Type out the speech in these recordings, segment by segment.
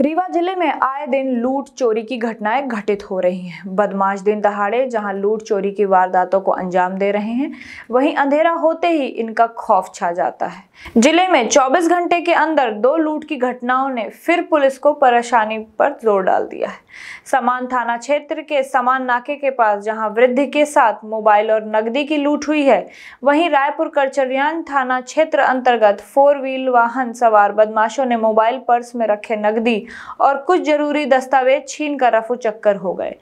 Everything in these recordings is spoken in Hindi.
रीवा जिले में आए दिन लूट चोरी की घटनाएं घटित हो रही हैं बदमाश दिन दहाड़े जहां लूट चोरी की वारदातों को अंजाम दे रहे हैं वहीं अंधेरा होते ही इनका खौफ छा जाता है जिले में 24 घंटे के अंदर दो लूट की घटनाओं ने फिर पुलिस को परेशानी पर जोर डाल दिया है समान थाना क्षेत्र के समान नाके के पास जहाँ वृद्धि के साथ मोबाइल और नकदी की लूट हुई है वहीं रायपुर करचरियान थाना क्षेत्र अंतर्गत फोर व्हील वाहन सवार बदमाशों ने मोबाइल पर्स में रखे नकदी और कुछ जरूरी दस्तावेज छीन कर रफू चक्कर हो गए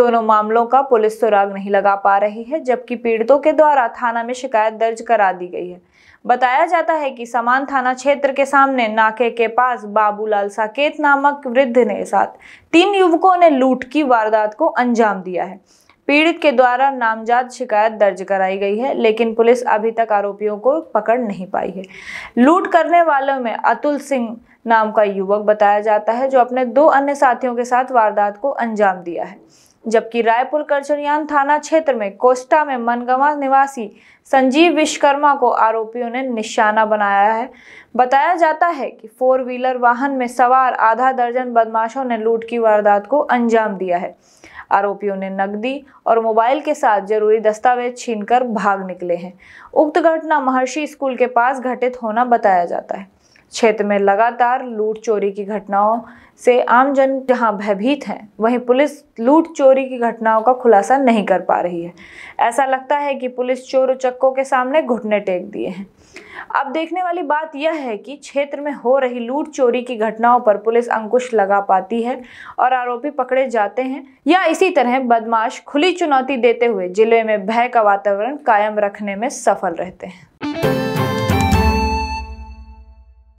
दोनों मामलों का पुलिस सुराग तो नहीं लगा पा रही है जबकि पीड़ितों के द्वारा थाना में शिकायत दर्ज करा दी गई है बताया जाता है कि समान थाना क्षेत्र के सामने नाके के पास बाबूलाल साकेत नामक वृद्ध ने साथ तीन युवकों ने लूट की वारदात को अंजाम दिया है पीड़ित के द्वारा नामजद शिकायत दर्ज कराई गई है लेकिन पुलिस अभी तक आरोपियों को पकड़ नहीं पाई है लूट करने वालों में अतुल सिंह नाम का युवक बताया जाता है जो अपने दो अन्य साथियों के साथ वारदात को अंजाम दिया है जबकि रायपुर करचरियान थाना क्षेत्र में कोस्टा में मनगवा निवासी संजीव विश्वकर्मा को आरोपियों ने निशाना बनाया है बताया जाता है कि फोर व्हीलर वाहन में सवार आधा दर्जन बदमाशों ने लूट की वारदात को अंजाम दिया है आरोपियों ने नकदी और मोबाइल के साथ जरूरी दस्तावेज छीनकर भाग निकले हैं उक्त घटना महर्षि स्कूल के पास घटित होना बताया जाता है क्षेत्र में लगातार लूट चोरी की घटनाओं से आम जन जहां भयभीत हैं वहीं पुलिस लूट चोरी की घटनाओं का खुलासा नहीं कर पा रही है ऐसा लगता है कि पुलिस चोर चक्कों के सामने घुटने टेक दिए हैं अब देखने वाली बात यह है कि क्षेत्र में हो रही लूट चोरी की घटनाओं पर पुलिस अंकुश लगा पाती है और आरोपी पकड़े जाते हैं या इसी तरह बदमाश खुली चुनौती देते हुए जिले में भय का वातावरण कायम रखने में सफल रहते हैं